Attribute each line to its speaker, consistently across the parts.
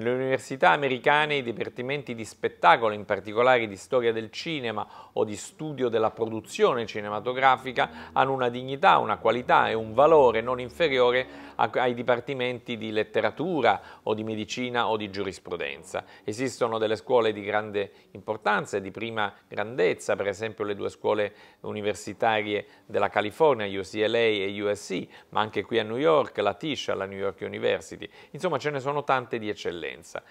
Speaker 1: Nelle università americane i dipartimenti di spettacolo, in particolare di storia del cinema o di studio della produzione cinematografica, hanno una dignità, una qualità e un valore non inferiore ai dipartimenti di letteratura o di medicina o di giurisprudenza. Esistono delle scuole di grande importanza e di prima grandezza, per esempio le due scuole universitarie della California, UCLA e USC, ma anche qui a New York, la Tisch alla New York University. Insomma, ce ne sono tante di eccellenza presidenza.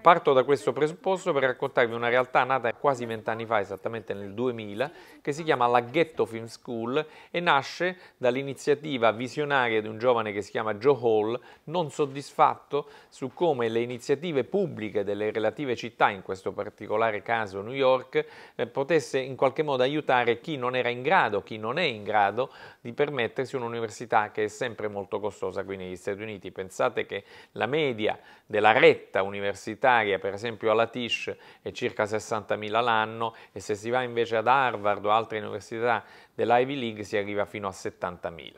Speaker 1: Parto da questo presupposto per raccontarvi una realtà nata quasi vent'anni fa, esattamente nel 2000, che si chiama la Ghetto Film School e nasce dall'iniziativa visionaria di un giovane che si chiama Joe Hall, non soddisfatto su come le iniziative pubbliche delle relative città, in questo particolare caso New York, eh, potesse in qualche modo aiutare chi non era in grado, chi non è in grado di permettersi un'università che è sempre molto costosa qui negli Stati Uniti. Pensate che la media della retta università universitaria, per esempio alla Tisch, è circa 60.000 l'anno e se si va invece ad Harvard o altre università dell'Ivy League si arriva fino a 70.000.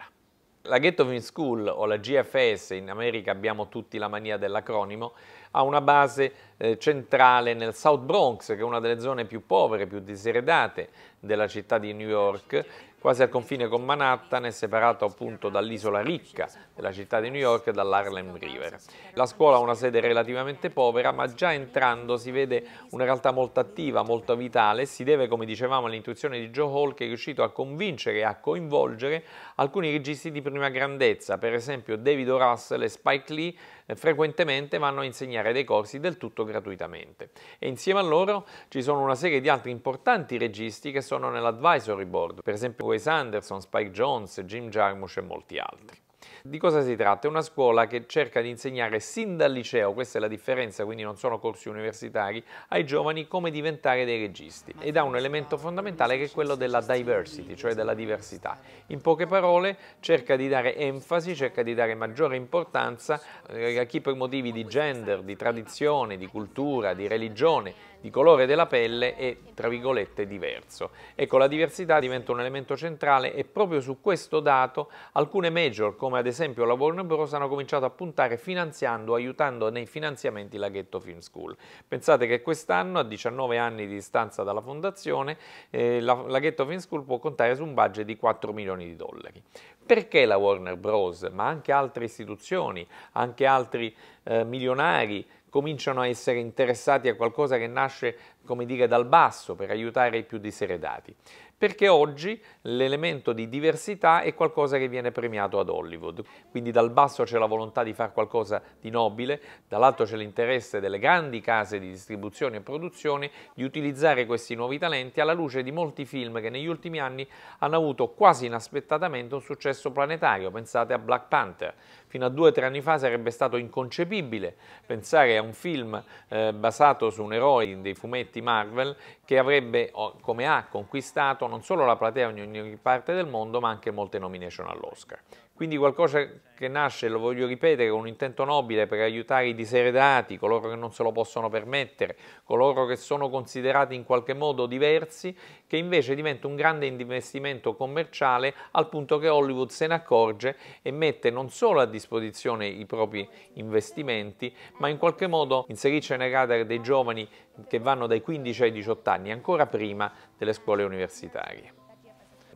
Speaker 1: La Ghetto Film School o la GFS, in America abbiamo tutti la mania dell'acronimo, ha una base eh, centrale nel South Bronx, che è una delle zone più povere, più diseredate della città di New York quasi al confine con Manhattan è separato appunto dall'isola ricca della città di New York e dall'Harlem River. La scuola ha una sede relativamente povera, ma già entrando si vede una realtà molto attiva, molto vitale, si deve, come dicevamo, all'intuizione di Joe Hall che è riuscito a convincere e a coinvolgere alcuni registi di prima grandezza, per esempio David o. Russell e Spike Lee eh, frequentemente vanno a insegnare dei corsi del tutto gratuitamente. E insieme a loro ci sono una serie di altri importanti registi che sono nell'advisory board, per esempio Wes Anderson, Spike Jones, Jim Jarmusch e molti altri. Di cosa si tratta? È una scuola che cerca di insegnare sin dal liceo, questa è la differenza, quindi non sono corsi universitari, ai giovani come diventare dei registi ed ha un elemento fondamentale che è quello della diversity, cioè della diversità. In poche parole cerca di dare enfasi, cerca di dare maggiore importanza eh, a chi per motivi di gender, di tradizione, di cultura, di religione di colore della pelle è, tra virgolette, diverso. Ecco, la diversità diventa un elemento centrale e proprio su questo dato alcune major, come ad esempio la Warner Bros., hanno cominciato a puntare finanziando, aiutando nei finanziamenti la Ghetto Film School. Pensate che quest'anno, a 19 anni di distanza dalla fondazione, eh, la, la Ghetto Film School può contare su un budget di 4 milioni di dollari. Perché la Warner Bros., ma anche altre istituzioni, anche altri eh, milionari cominciano a essere interessati a qualcosa che nasce come dire, dal basso per aiutare i più diseredati. Perché oggi l'elemento di diversità è qualcosa che viene premiato ad Hollywood. Quindi dal basso c'è la volontà di fare qualcosa di nobile, dall'alto c'è l'interesse delle grandi case di distribuzione e produzione di utilizzare questi nuovi talenti alla luce di molti film che negli ultimi anni hanno avuto quasi inaspettatamente un successo planetario. Pensate a Black Panther. Fino a due o tre anni fa sarebbe stato inconcepibile pensare a un film eh, basato su un eroe dei fumetti fumetti Marvel che avrebbe, come ha, conquistato non solo la platea in ogni parte del mondo ma anche molte nomination all'Oscar. Quindi qualcosa che nasce, lo voglio ripetere, con un intento nobile per aiutare i diseredati, coloro che non se lo possono permettere, coloro che sono considerati in qualche modo diversi, che invece diventa un grande investimento commerciale al punto che Hollywood se ne accorge e mette non solo a disposizione i propri investimenti, ma in qualche modo inserisce nei radar dei giovani che vanno dai 15 ai 18 anni, ancora prima delle scuole universitarie.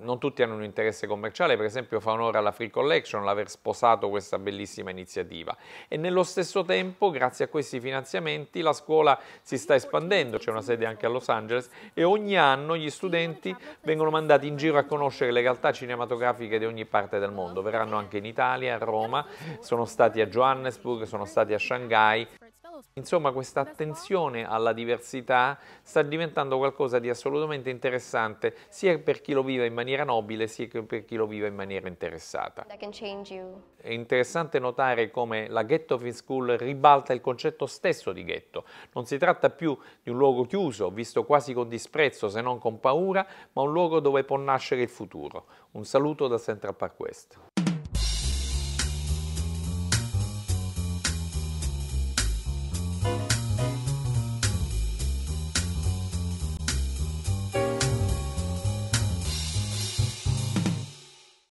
Speaker 1: Non tutti hanno un interesse commerciale, per esempio fa onore alla Free Collection l'aver sposato questa bellissima iniziativa e nello stesso tempo, grazie a questi finanziamenti, la scuola si sta espandendo, c'è una sede anche a Los Angeles e ogni anno gli studenti vengono mandati in giro a conoscere le realtà cinematografiche di ogni parte del mondo, verranno anche in Italia, a Roma, sono stati a Johannesburg, sono stati a Shanghai. Insomma, questa attenzione alla diversità sta diventando qualcosa di assolutamente interessante sia per chi lo vive in maniera nobile sia per chi lo vive in maniera interessata. È interessante notare come la Ghetto Film School ribalta il concetto stesso di ghetto. Non si tratta più di un luogo chiuso, visto quasi con disprezzo se non con paura, ma un luogo dove può nascere il futuro. Un saluto da Central Park West.